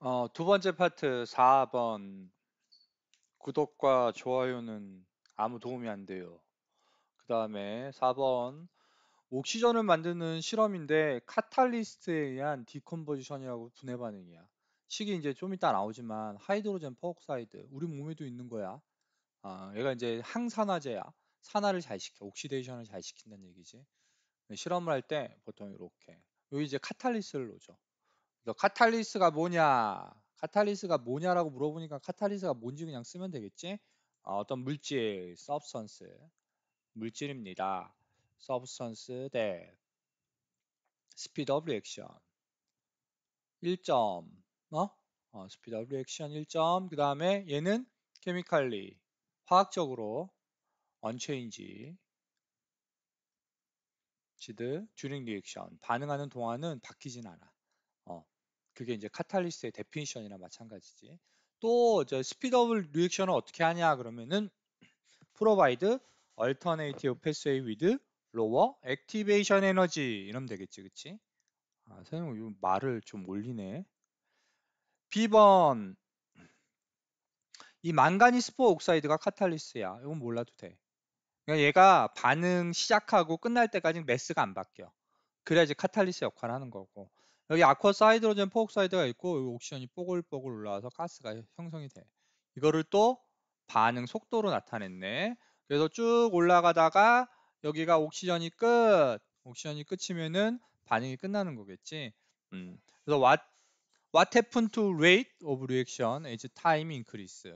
어, 두 번째 파트 4번 구독과 좋아요는 아무 도움이 안 돼요. 그 다음에 4번 옥시전을 만드는 실험인데 카탈리스트에 의한 디컨버지션이라고 분해 반응이야. 식이 이제 좀 이따 나오지만 하이드로젠 퍼옥사이드 우리 몸에도 있는 거야. 아, 얘가 이제 항산화제야. 산화를 잘 시켜, 옥시데이션을 잘 시킨다는 얘기지. 실험을 할 때 보통 이렇게 여기 이제 카탈리스를 놓죠. 카탈리스가 뭐냐? 카탈리스가 뭐냐라고 물어보니까 카탈리스가 뭔지 그냥 쓰면 되겠지? 어, 떤 물질, substance, 물질입니다. substance 대 speed of reaction 1점, 어? 어 speed of reaction 1점. 그 다음에 얘는 chemically, 화학적으로 unchanged, 지드 during reaction 반응하는 동안은 바뀌진 않아. 어, 그게 이제 카탈리스트의 데피니션이나 마찬가지지. 또 스피드업 리액션을 어떻게 하냐 그러면은 프로바이드 alternative pathway with l o w activation energy 이러면 되겠지 그치? 아 선생님 말을 좀 올리네 B번 이 만가니스 포 옥사이드가 카탈리스야 이건 몰라도 돼 그러니까 얘가 반응 시작하고 끝날 때까지 매스가 안 바뀌어 그래야지 카탈리스 역할을 하는 거고 여기 아쿠아 사이드로젠 포옥사이드가 있고 여기 옥시전이 뽀글뽀글 올라와서 가스가 형성이 돼 이거를 또 반응 속도로 나타냈네 그래서 쭉 올라가다가 여기가 옥시전이 끝 옥시전이 끝이면은 반응이 끝나는 거겠지 음. 그래서 what, what happened to rate of reaction as time increase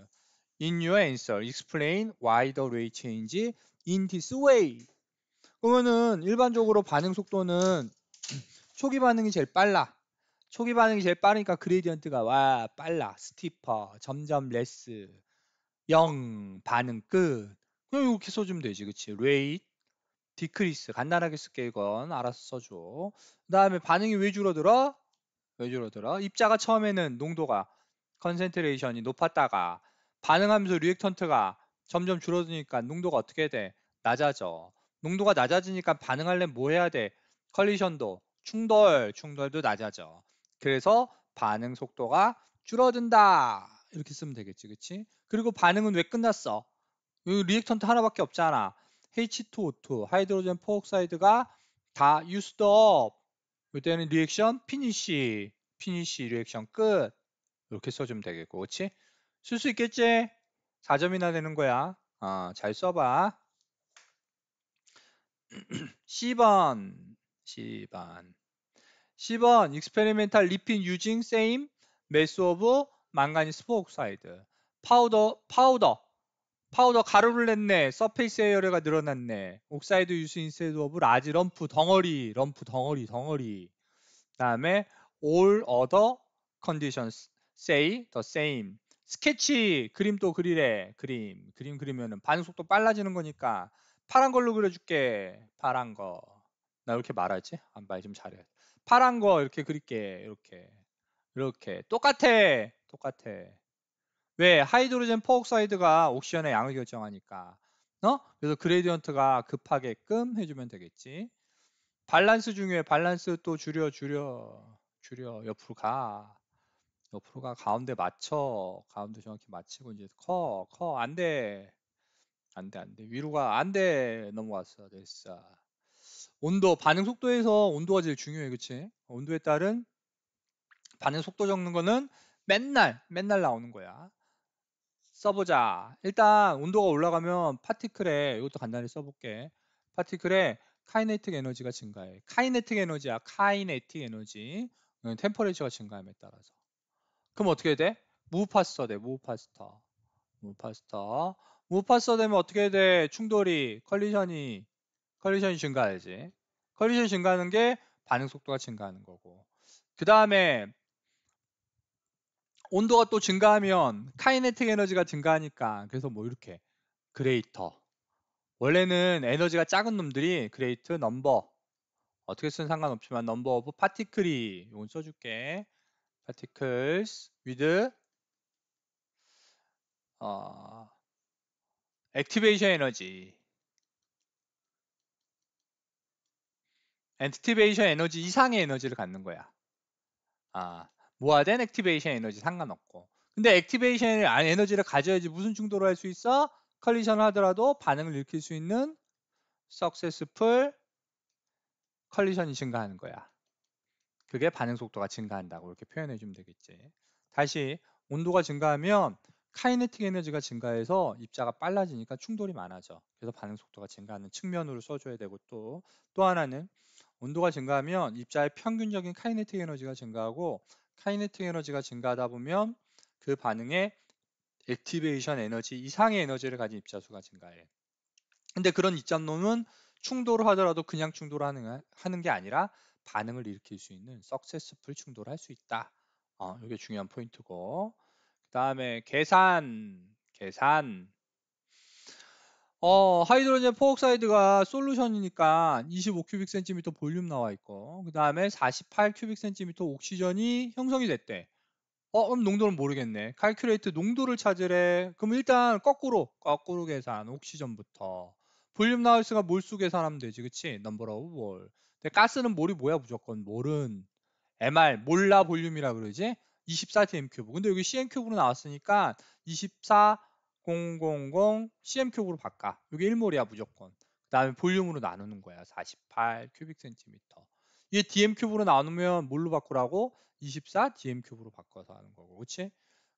in your answer explain why the rate change in this way 그러면은 일반적으로 반응 속도는 초기 반응이 제일 빨라. 초기 반응이 제일 빠르니까 그레디언트가 와 빨라 스티퍼 점점 레스 0 반응 끝 그냥 이렇게 써주면 되지 그치 레이트 디크리스 간단하게 쓸게 이건 알아서 써줘 그 다음에 반응이 왜 줄어들어? 왜 줄어들어? 입자가 처음에는 농도가 컨센트레이션이 높았다가 반응하면서 리액턴트가 점점 줄어드니까 농도가 어떻게 돼? 낮아져 농도가 낮아지니까 반응하려면 뭐 해야 돼? 컬리션도, 충돌, 충돌도 낮아져. 그래서 반응 속도가 줄어든다. 이렇게 쓰면 되겠지, 그치? 그리고 반응은 왜 끝났어? 리액턴트 하나밖에 없잖아. H2O2, 하이드로젠 포옥사이드가 다 유스톱. 이때는 리액션 피니쉬피니쉬 리액션 끝. 이렇게 써주면 되겠고, 그치? 쓸 수 있겠지? 4점이나 되는 거야. 어, 잘 써봐. C번, C번. 10번 experimental lipid using same m e t h o f manganese p e r o x d e 파우더 파우더 파우더 가루를 냈네 서페이스 에어레가 늘어났네 옥사이드 유스 인세드 오브 라지 럼프 덩어리 럼프 덩어리 덩어리 다음에 all other conditions say the same 스케치 그림 또 그리래 그림 그림 그리면은 반속도 빨라지는 거니까 파란 걸로 그려줄게. 파란 거. 나 이렇게 말하지? 아, 말좀 잘해. 파란 거 이렇게 그릴게. 이렇게. 이렇게. 똑같아. 똑같아. 왜? 하이드로젠 포옥사이드가 옥션의 양을 결정하니까. 어? 그래서 그레디언트가 급하게끔 해주면 되겠지. 발란스 중요해. 발란스 또 줄여, 줄여, 줄여. 옆으로 가. 옆으로 가. 가운데 맞춰. 가운데 정확히 맞추고 이제 커, 커. 안 돼. 안 돼, 안 돼. 위로가 안 돼. 넘어왔어. 됐어. 온도, 반응 속도에서 온도가 제일 중요해. 그치? 온도에 따른 반응 속도 적는 거는 맨날, 맨날 나오는 거야. 써보자. 일단 온도가 올라가면 파티클에, 이것도 간단히 써볼게. 파티클에 카이네틱 에너지가 증가해. 카이네틱 에너지야. 카이네틱 에너지. 템퍼레이처가 증가함에 따라서. 그럼 어떻게 돼? 무파스터 돼. 무파스터. 무파스터. 무파서 되면 어떻게 돼? 충돌이 컬리션이 컬리션이 증가하지. 컬리션이 증가하는 게 반응 속도가 증가하는 거고. 그 다음에 온도가 또 증가하면 카이네틱 에너지가 증가하니까 그래서 뭐 이렇게 그레이터 원래는 에너지가 작은 놈들이 그레이트 넘버 어떻게 쓰는 상관없지만 넘버 오브 파티클이 이건 써줄게 파티클 t i c 어, 액티베이션 에너지 액티베이션 에너지 이상의 에너지를 갖는 거야. 아, 모아된 액티베이션 에너지 상관없고. 근데 액티베이션 아, 에너지를 가져야지 무슨 충도로할 수 있어? 컬리션을 하더라도 반응을 일으킬 수 있는 successful 컬리션이 증가하는 거야. 그게 반응 속도가 증가한다고 이렇게 표현해 주면 되겠지. 다시 온도가 증가하면 카이네틱 에너지가 증가해서 입자가 빨라지니까 충돌이 많아져. 그래서 반응 속도가 증가하는 측면으로 써줘야 되고 또 또 하나는 온도가 증가하면 입자의 평균적인 카이네틱 에너지가 증가하고 카이네틱 에너지가 증가하다 보면 그 반응에 액티베이션 에너지 이상의 에너지를 가진 입자 수가 증가해. 근데 그런 입자놈은 충돌을 하더라도 그냥 충돌하는 하는 게 아니라 반응을 일으킬 수 있는 석세스풀 충돌을 할 수 있다. 어, 이게 중요한 포인트고 다음에 계산, 계산. 어, 하이드로젠 포옥사이드가 솔루션이니까 25 큐빅 센티미터 볼륨 나와 있고, 그 다음에 48 큐빅 센티미터 옥시전이 형성이 됐대. 어, 그럼 농도는 모르겠네. 칼큐레이트 농도를 찾으래. 그럼 일단 거꾸로, 거꾸로 계산, 옥시전부터. 볼륨 나우스가 몰수 계산하면 되지, 그치? 넘버 오브 몰. 근데 가스는 몰이 뭐야, 무조건. 몰은 MR, 몰라 볼륨이라 그러지? 24dm 큐브. 근데 여기 cm 큐브로 나왔으니까 24000 cm 큐브로 바꿔. 이게 1몰이야 무조건. 그 다음에 볼륨으로 나누는 거야. 48 큐빅 센티미터. 이게 dm 큐브로 나누면 뭘로 바꾸라고? 24 dm 큐브로 바꿔서 하는 거고. 그렇지?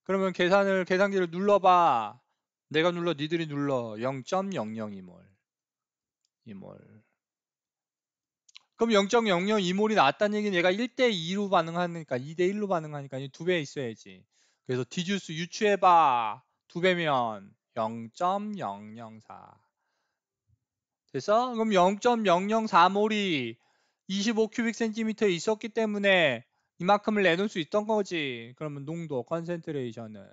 그러면 계산을 계산기를 눌러봐. 내가 눌러 니들이 눌러 0.002몰. 이몰. 그럼 0.00 2몰이 나왔다는 얘기는 얘가 1대 2로 반응하니까 2대 1로 반응하니까 2배 있어야지. 그래서 디듀스 유추해봐. 2 배면 0.004. 됐어? 그럼 0.004몰이 25 큐빅 센티미터에 있었기 때문에 이만큼을 내놓을 수 있던 거지. 그러면 농도, 컨센트레이션은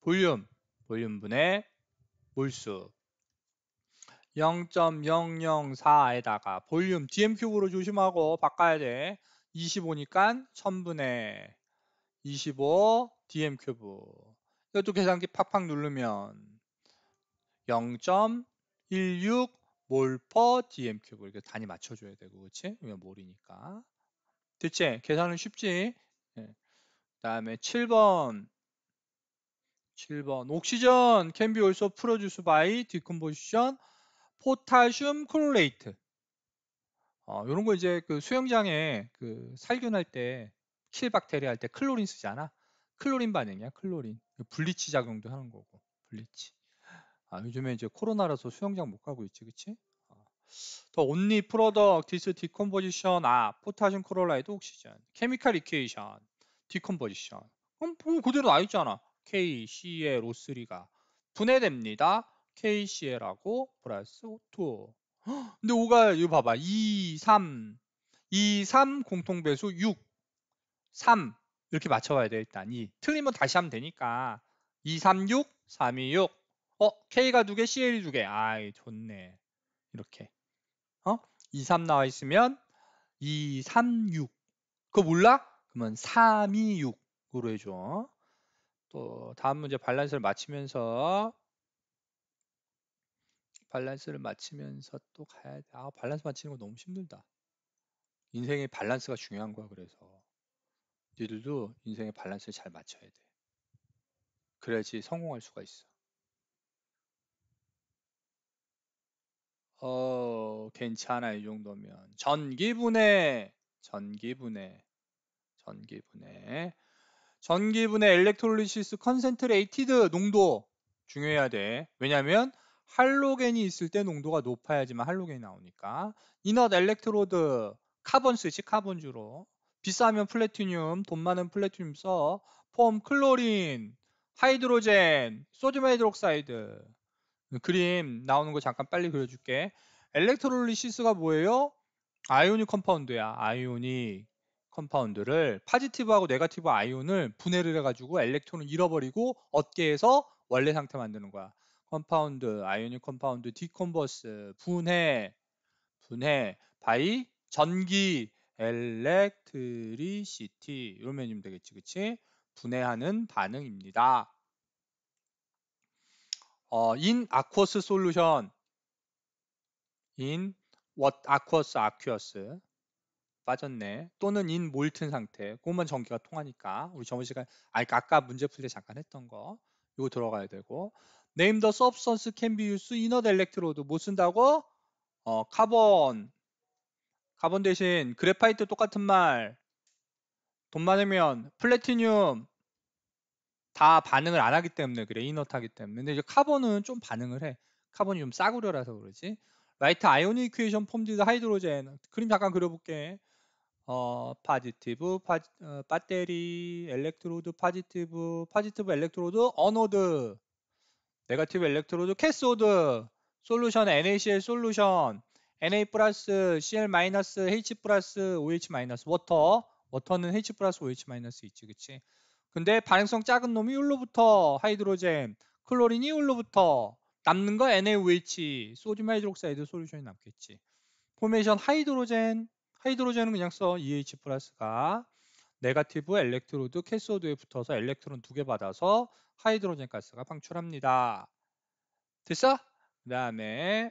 볼륨, 볼륨분의 몰수. 0.004에다가 볼륨 dm 큐브로 조심하고 바꿔야 돼. 25니까 1000분의 25 dm 큐브. 이것도 계산기 팍팍 누르면 0.16 몰퍼 dm 큐브 이렇게 단위 맞춰줘야 되고 그치지 이건 몰이니까. 대체 계산은 쉽지? 네. 예. 다음에 7번 7번 옥시전 c 비 올소 프로듀스 바이 r o 포지션 포타슘 클로레이트 어, 이런 거 이제 그 수영장에 그 살균할 때킬박테리할때 클로린 쓰잖아. 클로린 반응이야 클로린. 그 블리치 작용도 하는 거고 블리치 아, 요즘에 이제 코로나라서 수영장 못 가고 있지, 그치? 어. 더 온리 프로덕 디스 디컴포지션 아 포타슘 크로라이드 옥시전 케미칼 리케이션 디컴포지션 그럼 뭐 그대로 나 있잖아 K, CL, O3가 분해됩니다 KCL하고 플러스 2. 근데 5가 이거 봐봐. 2, 3. 2, 3 공통배수 6. 3 이렇게 맞춰봐야 돼 일단 2. 틀리면 다시 하면 되니까 2, 3, 6, 3, 2, 6. 어? K가 두개 CL이 두개 아이 좋네. 이렇게. 어? 2, 3 나와 있으면 2, 3, 6. 그거 몰라? 그러면 3, 2, 6으로 해줘. 또 다음 문제 발란스를 마치면서 밸런스를 맞추면서 또 가야 돼. 아, 밸런스 맞추는 거 너무 힘들다. 인생의 밸런스가 중요한 거야, 그래서. 니들도 인생의 밸런스를 잘 맞춰야 돼. 그래야지 성공할 수가 있어. 어, 괜찮아, 이 정도면. 전기분해! 전기분해. 전기분해. 전기분해 엘렉트롤리시스 컨센트레이티드 농도 중요해야 돼. 왜냐면 하 할로겐이 있을 때 농도가 높아야지만 할로겐이 나오니까 이넛 엘렉트로드 카본 스위 카본 주로 비싸면 플래티늄 돈 많은 플래티늄 써 폼 클로린 하이드로젠 소듐 하이드록사이드 그림 나오는 거 잠깐 빨리 그려줄게 엘렉트롤리시스가 뭐예요? 아이오닉 컴파운드야 아이오닉 컴파운드를 파지티브하고 네가티브 아이온을 분해를 해가지고 엘렉트론을 잃어버리고 어깨에서 원래 상태 만드는 거야. 컴파운드, 아이오닉 컴파운드, 디컨버스, 분해, 분해, 바이, 전기, 엘렉트리시티 이런 메뉴면 되겠지, 그치? 분해하는 반응입니다. 어, in aqueous solution, in what aqueous, aqueous 빠졌네. 또는 in molten 상태. 그것만 전기가 통하니까 우리 저번 시간, 아, 아까 문제 풀 때 잠깐 했던 거. 이거 들어가야 되고 name the substance can be used in a electrode. 못 뭐 쓴다고? 어, 카본. 카본 대신 그래파이트 똑같은 말. 돈 많으면 플래티늄 다 반응을 안 하기 때문에 그래. 이너타기 때문에. 근데 이제 카본은 좀 반응을 해. 카본이 좀 싸구려라서 그러지. 라이트 아이오닉 이퀘이션 폼디드 하이드로젠. 그림 잠깐 그려볼게. 어, 파지티브, 파, 어, 배터리, 엘렉트로드, 파지티브, 파지티브, 엘렉트로드, 어노드. 네가티브 엘렉트로드 캐소드 솔루션 NaCl 솔루션 Na 플러스 Cl 마이너스 H 플러스 OH 마이너스 워터 워터는 H 플러스 OH 마이너스 있지 그치 근데 반응성 작은 놈이 율로부터 하이드로젠 클로린이 율로부터 남는 거 NaOH 소디움 하이드록사이드 솔루션이 남겠지 포메이션 하이드로젠 하이드로젠은 그냥 써 EH 플러스가 네가티브 엘렉트로드 캐소드에 붙어서 엘렉트론 두개 받아서 하이드로젠 가스가 방출합니다. 됐어? 그 다음에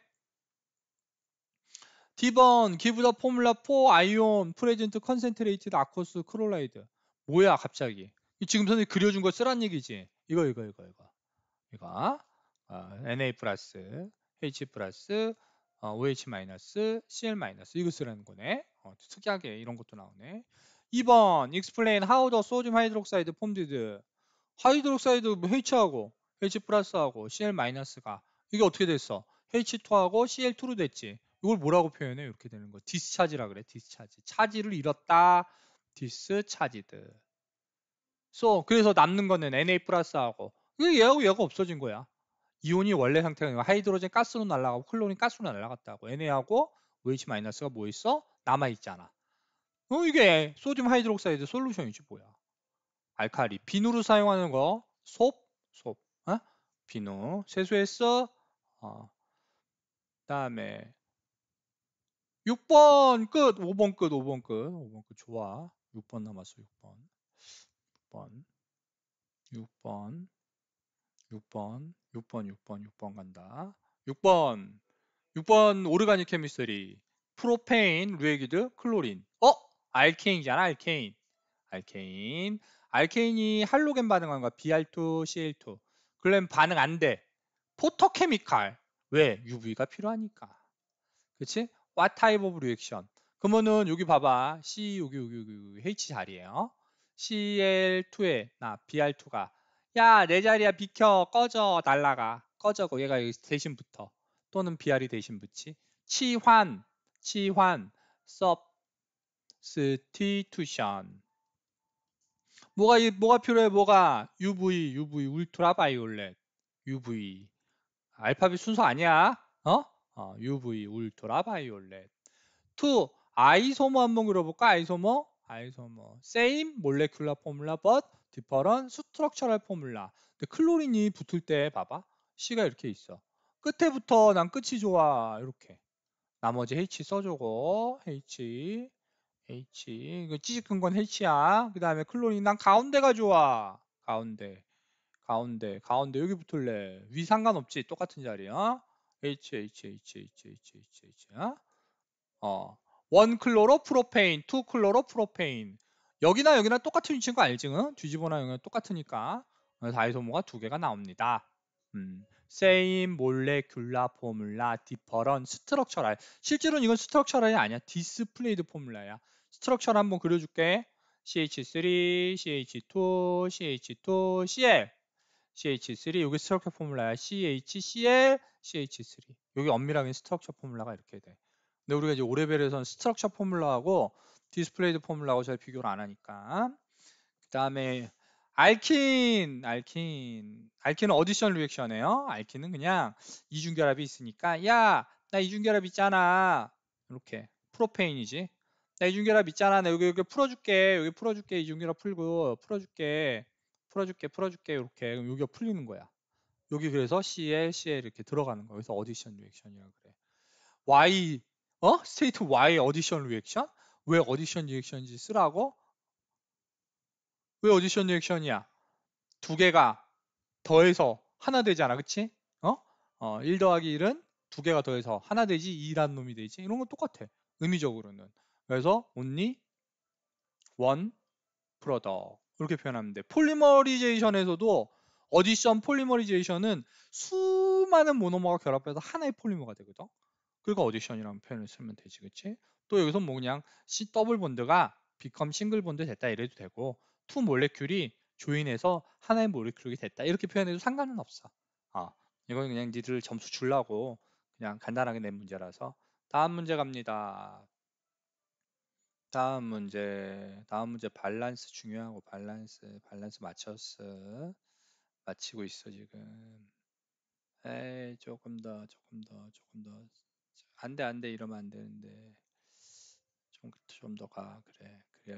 D번 give the formula for ion present concentrated aqueous chloride 뭐야 갑자기 지금 선생님 그려준 거 쓰란 얘기지 이거 이거 이거 이거 이거 어, 아, Na 플러스 H 플러스 어, OH 마이너스 CL 마이너스 이거 쓰라는 거네 어, 특이하게 이런 것도 나오네 2번 explain how the sodium hydroxide formed. 하이드록사이드 뭐 H하고 H 플러스하고 Cl 마이너스가 이게 어떻게 됐어? H2하고 Cl2로 됐지. 이걸 뭐라고 표현해? 이렇게 되는 거. 디스차지라 그래. 디스차지. 차지를 잃었다. 디스차지드. So 그래서 남는 거는 Na 플러스하고 이게 얘하고 얘가 없어진 거야. 이온이 원래 상태가 아니라 하이드로젠 가스로 날아가고 클론이 가스로 날아갔다고. Na하고 OH 마이너스가 뭐 있어? 남아 있잖아. 어, 이게 소듐 하이드록사이드 솔루션이지 뭐야. 알칼리, 비누로 사용하는 거, 솝, 솝, 어? 비누, 세수했어, 어. 다음에 6번 끝, 5번 끝, 5번 끝, 5번 끝 좋아. 6번 남았어, 6번. 6번, 6번, 6번, 6번, 6번, 6번 간다. 6번, 6번 오르가닉 케미스리, 프로페인, 루에기드, 클로린. 알케인이잖아, 알케인. 알케인. 알케인이 할로겐 반응한과 Br2Cl2. 그러면 반응 안 돼. 포토케미칼. 왜? UV가 필요하니까. 그치지 What type of reaction? 그러면은 여기 봐봐. C 여기 여기 여기, 여기 H 자리에요. CL2에 나 BR2가 야 내 자리야 비켜 꺼져 날라가 꺼져고 얘가 대신 붙어 또는 BR이 대신 붙지. 치환 치환 섭 스티투션 뭐가 뭐가 필요해 뭐가 UV UV 울트라바이올렛 UV 알파벳 순서 아니야 어, 어 UV 울트라바이올렛 투 아이소머 한번 그려볼까 아이소머 아이소머 same molecular formula but different structural formula 근데 클로린이 붙을 때 봐봐 C가 이렇게 있어 끝에부터 난 끝이 좋아 이렇게 나머지 H 써주고 H H 이거 찌직근건 H야 그 다음에 클론이 난 가운데가 좋아 가운데 가운데 가운데 여기 붙을래 위 상관없지 똑같은 자리야 어? H H H H H H H 어원 클로로 프로페인 투 클로로 프로페인 여기나 여기나 똑같은 위치인 거 알지? 응? 뒤집어나 여기나 똑같으니까 어, 다이소모가 두 개가 나옵니다. 음. same, molecular formula, different, structural. 실제로는 이건 structural이 아니야. displayed formula야. 스트럭처를 한번 그려줄게. CH3, CH2, CH2, CL. CH3 여기 스트럭처 포뮬라야. CHCl, CH3. 여기 엄밀하게 스트럭처 포뮬라가 이렇게 돼. 근데 우리가 이제 오레벨에서는 스트럭처 포뮬라하고 디스플레이드 포뮬라하고 잘 비교를 안 하니까. 그다음에 알킨, 알킨. 알킨은 어디션 리액션이에요. 알킨은 그냥 이중 결합이 있으니까 야, 나 이중 결합 있잖아. 이렇게 프로페인이지. 나 이중결합 있잖아. 나 여기 여기 풀어줄게. 여기 풀어줄게. 이중결합 풀고 풀어줄게. 풀어줄게. 풀어줄게. 이렇게 그럼 여기가 풀리는 거야. 여기 그래서 CL, CL 이렇게 들어가는 거야. 그래서 어디션 리액션이라고 그래. Y 어? 스테이트 Y 어디션 리액션? 왜 어디션 리액션인지 쓰라고? 왜 어디션 리액션이야? 두 개가 더해서 하나 되잖아. 그치? 어? 어, 1 더하기 1은 두 개가 더해서 하나 되지 2란 어? 어, 놈이 되지. 이런 건 똑같아. 의미적으로는. 그래서 only one product 이렇게 표현합니다. 폴리머리제이션에서도 어디션 폴리머리제이션은 수많은 모노머가 결합해서 하나의 폴리머가 되거든. 그러니까 어디션이라는 표현을 쓰면 되지, 그렇지? 또 여기서 뭐 그냥 C 더블 본드가 become 싱글 본드 됐다 이래도 되고 투몰래큐리 조인해서 하나의 모레큘이 됐다 이렇게 표현해도 상관은 없어. 아, 이건 그냥 니들 점수 줄라고 그냥 간단하게 낸 문제라서 다음 문제 갑니다. 다음 문제, 다음 문제 밸런스 중요하고 밸런스, 밸런스 맞췄어. 맞히고 있어 지금. 에이 조금 더, 조금 더, 조금 더. 안돼 안돼 이러면 안 되는데. 좀 좀 더 가. 그래.